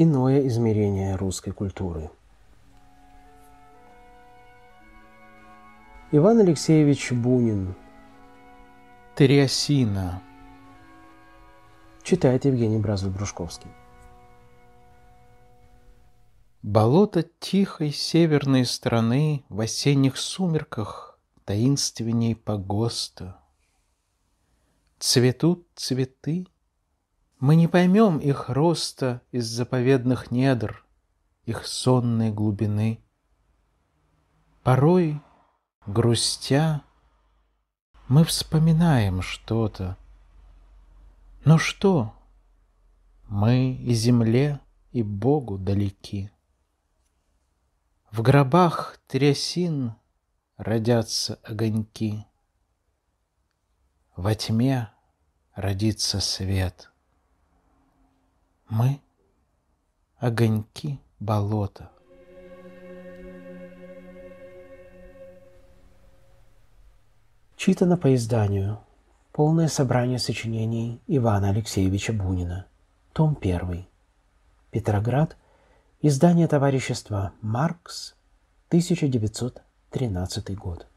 иное измерение русской культуры. Иван Алексеевич Бунин. Трясина. Читает Евгений Бразов-Дружковский. Болото тихой северной страны В осенних сумерках таинственней погоста. Цветут цветы — мы не поймем их роста из заповедных недр, их сонной глубины. Порой, грустя, мы вспоминаем что-то. Но что? Мы и земле, и Богу далеки. В гробах трясин родятся огоньки. Во тьме родится свет — мы — огоньки болота. Читано по изданию. Полное собрание сочинений Ивана Алексеевича Бунина. Том 1. Петроград. Издание товарищества «Маркс», 1913 год.